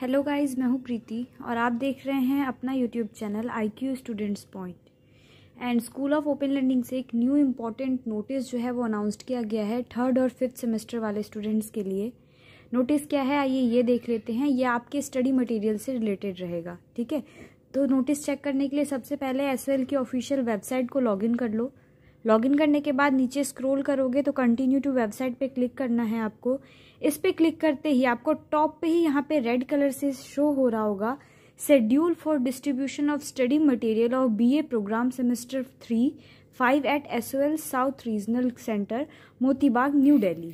Hello guys मैं हूँ प्रीति और आप देख रहे हैं अपना YouTube channel I Q students point and school of open learning से एक न्यू इम्पॉर्टेंट नोटिस जो है वो अनाउंस किया गया है थर्ड और फिफ्थ सेमेस्टर वाले स्टूडेंट्स के लिए नोटिस क्या है आइए ये देख लेते हैं ये आपके स्टडी मटेरियल से रिलेटेड रहेगा ठीक है तो नोटिस चेक करने के लिए सबसे पहले एस की ऑफिशियल वेबसाइट को लॉग कर लो लॉगिन करने के बाद नीचे स्क्रॉल करोगे तो कंटिन्यू टू वेबसाइट पे क्लिक करना है आपको इस पे क्लिक करते ही आपको टॉप पे ही यहाँ पे रेड कलर से शो हो रहा होगा schedule for distribution of study material of BA program semester three five at S south regional centre Motibagh new Delhi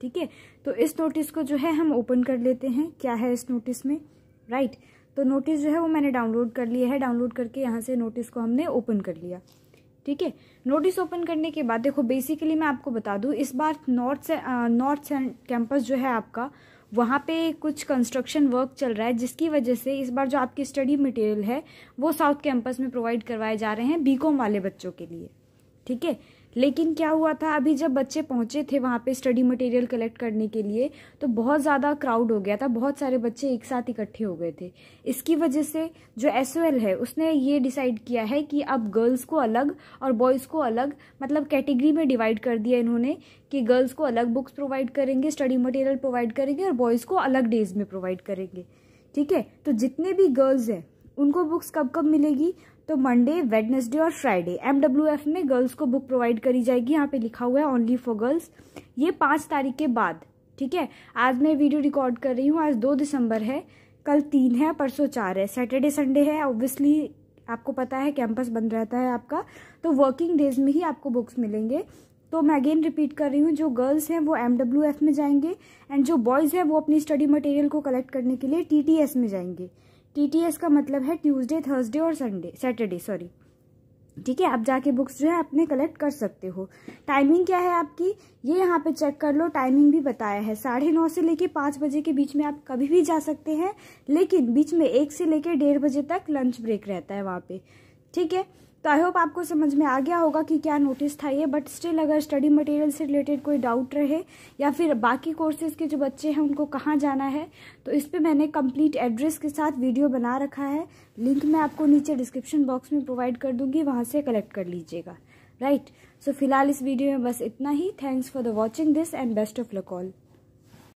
ठीक है तो इस नोटिस को जो है हम ओपन कर लेते हैं क्या है इस नोटिस में राइट right. तो नोटिस जो है वो मैंने डाउनलोड कर लिया है डाउनलोड करके यहाँ से नोटिस को हमने ओपन कर लिया ठीक है नोटिस ओपन करने के बाद देखो बेसिकली मैं आपको बता दूँ इस बार नॉर्थ से नॉर्थ कैंपस जो है आपका वहाँ पे कुछ कंस्ट्रक्शन वर्क चल रहा है जिसकी वजह से इस बार जो आपकी स्टडी मटेरियल है वो साउथ कैंपस में प्रोवाइड करवाए जा रहे हैं बीकॉम वाले बच्चों के लिए ठीक है लेकिन क्या हुआ था अभी जब बच्चे पहुंचे थे वहाँ पे स्टडी मटेरियल कलेक्ट करने के लिए तो बहुत ज़्यादा क्राउड हो गया था बहुत सारे बच्चे एक साथ इकट्ठे हो गए थे इसकी वजह से जो एस है उसने ये डिसाइड किया है कि अब गर्ल्स को अलग और बॉयज़ को अलग मतलब कैटेगरी में डिवाइड कर दिया इन्होंने कि गर्ल्स को अलग बुक्स प्रोवाइड करेंगे स्टडी मटेरियल प्रोवाइड करेंगे और बॉयज़ को अलग डेज में प्रोवाइड करेंगे ठीक है तो जितने भी गर्ल्स हैं उनको बुक्स कब कब मिलेगी तो मंडे वेडनेसडे और फ्राइडे एम में गर्ल्स को बुक प्रोवाइड करी जाएगी यहाँ पे लिखा हुआ है ओनली फॉर गर्ल्स ये पाँच तारीख के बाद ठीक है आज मैं वीडियो रिकॉर्ड कर रही हूँ आज दो दिसंबर है कल तीन है परसों चार है सैटरडे संडे है ऑब्वियसली आपको पता है कैंपस बंद रहता है आपका तो वर्किंग डेज में ही आपको बुक्स मिलेंगे तो मैं अगेन रिपीट कर रही हूँ जो गर्ल्स हैं वो एम में जाएंगे एंड जो बॉयज़ हैं वो अपनी स्टडी मटेरियल को कलेक्ट करने के लिए टी में जाएंगे टीटीएस का मतलब है ट्यूसडे थर्सडे और संडे सैटरडे सॉरी ठीक है आप जाके बुक्स जो है अपने कलेक्ट कर सकते हो टाइमिंग क्या है आपकी ये यहाँ पे चेक कर लो टाइमिंग भी बताया है साढ़े नौ से लेके पाँच बजे के बीच में आप कभी भी जा सकते हैं लेकिन बीच में एक से लेके डेढ़ बजे तक लंच ब्रेक रहता है वहाँ पे ठीक है तो आई होप आपको समझ में आ गया होगा कि क्या नोटिस था ये बट स्टिल अगर स्टडी मटेरियल से रिलेटेड कोई डाउट रहे या फिर बाकी कोर्सेज के जो बच्चे हैं उनको कहाँ जाना है तो इस पर मैंने कंप्लीट एड्रेस के साथ वीडियो बना रखा है लिंक मैं आपको नीचे डिस्क्रिप्शन बॉक्स में प्रोवाइड कर दूंगी वहाँ से कलेक्ट कर लीजिएगा राइट सो फिलहाल इस वीडियो में बस इतना ही thanks for the watching this and best of luck all